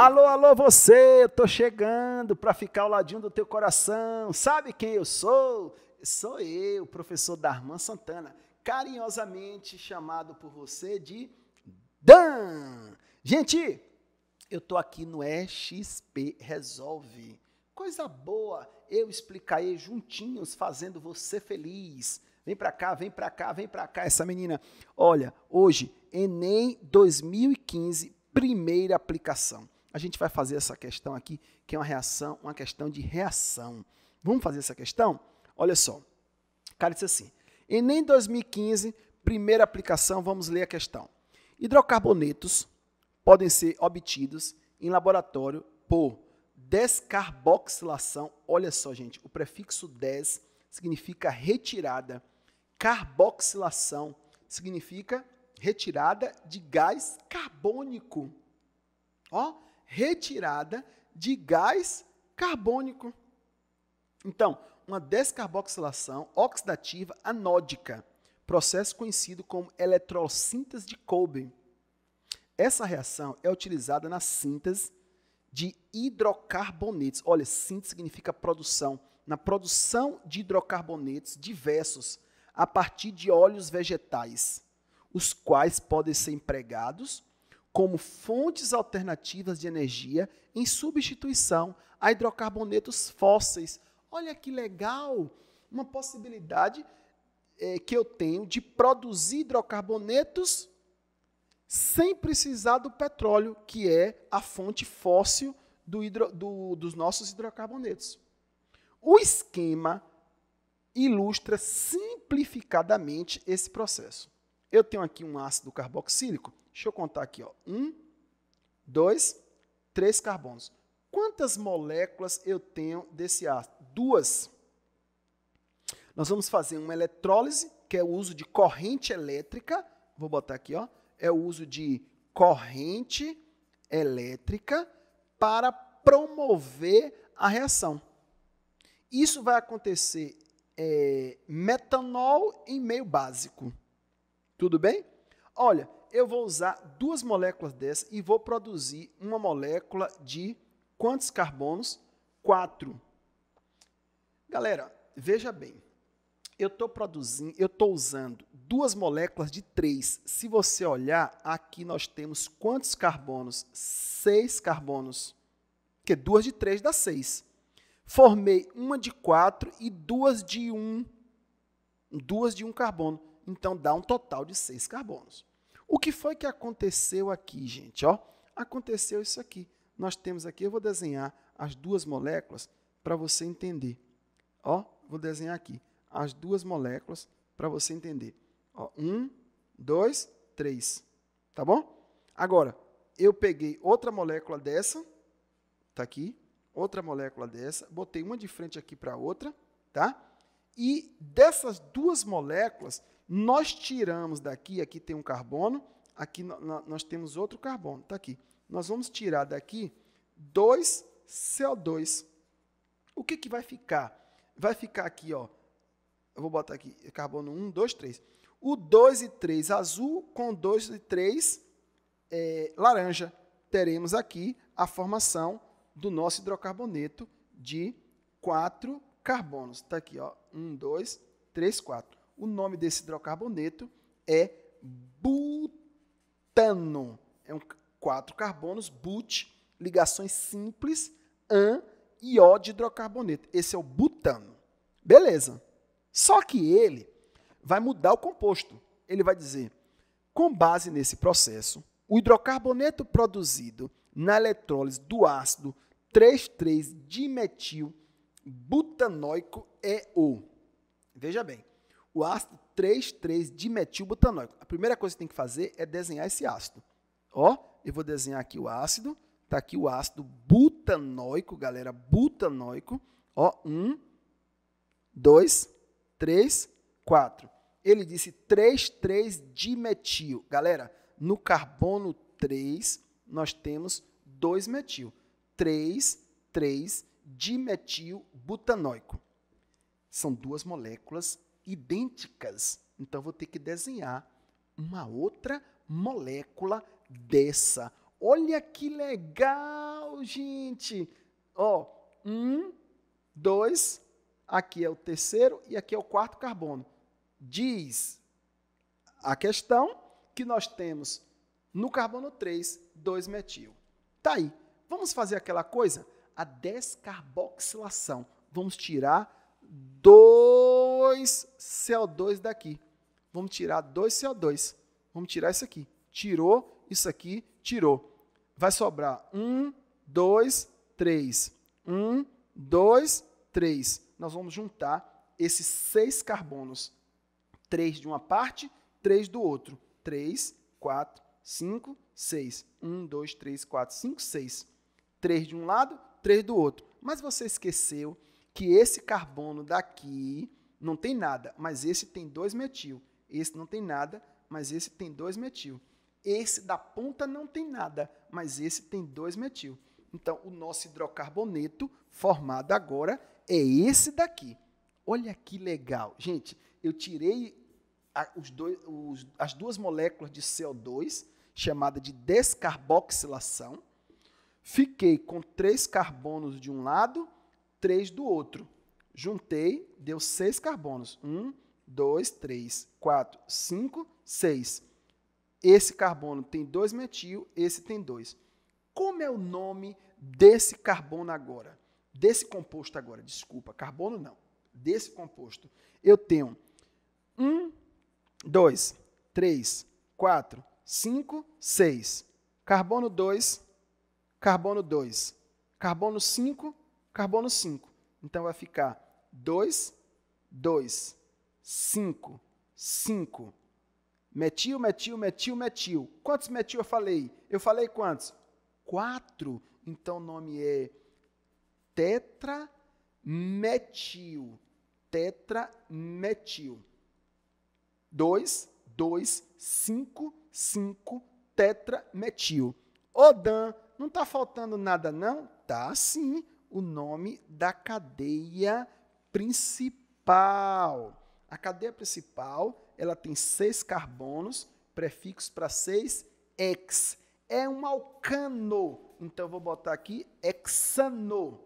Alô, alô você, eu tô chegando para ficar ao ladinho do teu coração. Sabe quem eu sou? Sou eu, professor Darman Santana, carinhosamente chamado por você de Dan. Gente, eu tô aqui no EXP Resolve. Coisa boa, eu explicarei juntinhos fazendo você feliz. Vem para cá, vem para cá, vem para cá essa menina. Olha, hoje Enem 2015, primeira aplicação a gente vai fazer essa questão aqui, que é uma reação, uma questão de reação. Vamos fazer essa questão? Olha só. O cara disse assim: Enem 2015, primeira aplicação, vamos ler a questão. Hidrocarbonetos podem ser obtidos em laboratório por descarboxilação. Olha só, gente, o prefixo 10 significa retirada. Carboxilação significa retirada de gás carbônico. Ó, retirada de gás carbônico. Então, uma descarboxilação oxidativa anódica, processo conhecido como eletrossíntese de Kolbe. Essa reação é utilizada na síntese de hidrocarbonetos. Olha, síntese significa produção. Na produção de hidrocarbonetos diversos a partir de óleos vegetais, os quais podem ser empregados como fontes alternativas de energia em substituição a hidrocarbonetos fósseis. Olha que legal! Uma possibilidade é, que eu tenho de produzir hidrocarbonetos sem precisar do petróleo, que é a fonte fóssil do hidro, do, dos nossos hidrocarbonetos. O esquema ilustra simplificadamente esse processo. Eu tenho aqui um ácido carboxílico, Deixa eu contar aqui, ó. Um, dois, três carbonos. Quantas moléculas eu tenho desse ácido? Duas. Nós vamos fazer uma eletrólise, que é o uso de corrente elétrica. Vou botar aqui, ó. É o uso de corrente elétrica para promover a reação. Isso vai acontecer é, metanol em meio básico. Tudo bem? Olha, eu vou usar duas moléculas dessa e vou produzir uma molécula de quantos carbonos? Quatro. Galera, veja bem. Eu estou produzindo, eu estou usando duas moléculas de três. Se você olhar, aqui nós temos quantos carbonos? Seis carbonos. Porque duas de três dá seis. Formei uma de quatro e duas de um. Duas de um carbono. Então, dá um total de seis carbonos. O que foi que aconteceu aqui, gente? Ó, aconteceu isso aqui. Nós temos aqui, eu vou desenhar as duas moléculas para você entender. Ó, vou desenhar aqui as duas moléculas para você entender. Ó, um, dois, três. Tá bom? Agora, eu peguei outra molécula dessa, tá aqui, outra molécula dessa, botei uma de frente aqui para a outra, tá? E dessas duas moléculas, nós tiramos daqui, aqui tem um carbono, aqui nós temos outro carbono, está aqui. Nós vamos tirar daqui 2 CO2. O que, que vai ficar? Vai ficar aqui, ó. Eu vou botar aqui carbono 1, 2, 3. O 2 e 3 azul com 2 e 3 é, laranja. Teremos aqui a formação do nosso hidrocarboneto de 4 carbonos. Está aqui, ó. 1, 2, 3, 4 o nome desse hidrocarboneto é butano. É um quatro carbonos, but, ligações simples, an e O de hidrocarboneto. Esse é o butano. Beleza. Só que ele vai mudar o composto. Ele vai dizer, com base nesse processo, o hidrocarboneto produzido na eletrólise do ácido 3,3-dimetil butanoico é o. Veja bem, o ácido 3,3-dimetilbutanoico. A primeira coisa que tem que fazer é desenhar esse ácido. Ó, eu vou desenhar aqui o ácido, tá aqui o ácido butanoico, galera, butanoico. Ó, 1, 2, 3, 4. Ele disse 3,3-dimetil. Galera, no carbono 3, nós temos 2-metil. 3,3-dimetil butanoico. São duas moléculas idênticas. Então vou ter que desenhar uma outra molécula dessa. Olha que legal, gente! Ó, um, dois, aqui é o terceiro e aqui é o quarto carbono. Diz a questão que nós temos no carbono 3, 2-metil. Tá aí. Vamos fazer aquela coisa? A descarboxilação. Vamos tirar dois CO2 daqui. Vamos tirar dois CO2. Vamos tirar isso aqui. Tirou, isso aqui, tirou. Vai sobrar um, dois, três. Um, dois, três. Nós vamos juntar esses seis carbonos. Três de uma parte, três do outro. Três, quatro, cinco, seis. Um, dois, três, quatro, cinco, seis. Três de um lado, três do outro. Mas você esqueceu que esse carbono daqui não tem nada, mas esse tem 2 metil. Esse não tem nada, mas esse tem 2 metil. Esse da ponta não tem nada, mas esse tem 2 metil. Então, o nosso hidrocarboneto formado agora é esse daqui. Olha que legal. Gente, eu tirei a, os dois, os, as duas moléculas de CO2, chamada de descarboxilação. Fiquei com três carbonos de um lado 3 do outro. Juntei, deu 6 carbonos. 1, 2, 3, 4, 5, 6. Esse carbono tem 2 metil, esse tem 2. Como é o nome desse carbono agora? Desse composto agora, desculpa, carbono não. Desse composto. Eu tenho 1, 2, 3, 4, 5, 6. Carbono 2, carbono 2. Carbono 5, carbono 5. Então vai ficar 2, 2, 5, 5. Metil, metil, metil, metil. Quantos metil eu falei? Eu falei quantos? 4. Então o nome é tetrametil. Tetrametil. 2, 2, 5, 5, tetrametil. Odan, não está faltando nada não? Tá sim o nome da cadeia principal. A cadeia principal, ela tem seis carbonos, prefixo para seis hex. É um alcano, então vou botar aqui hexano.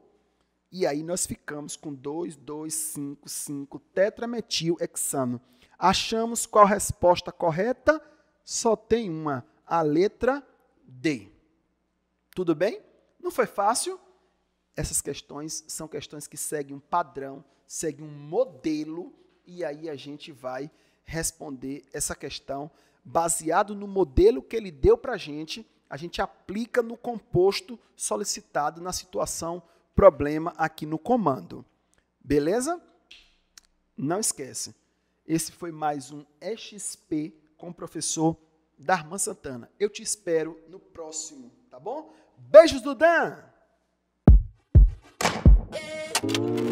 E aí nós ficamos com 2, 2, 5, 5, tetrametil hexano. Achamos qual a resposta correta? Só tem uma, a letra D. Tudo bem? Não foi fácil? essas questões são questões que seguem um padrão, seguem um modelo, e aí a gente vai responder essa questão baseado no modelo que ele deu para a gente, a gente aplica no composto solicitado na situação problema aqui no comando. Beleza? Não esquece. Esse foi mais um XP com o professor Darman Santana. Eu te espero no próximo, tá bom? Beijos do Dan! Yeah.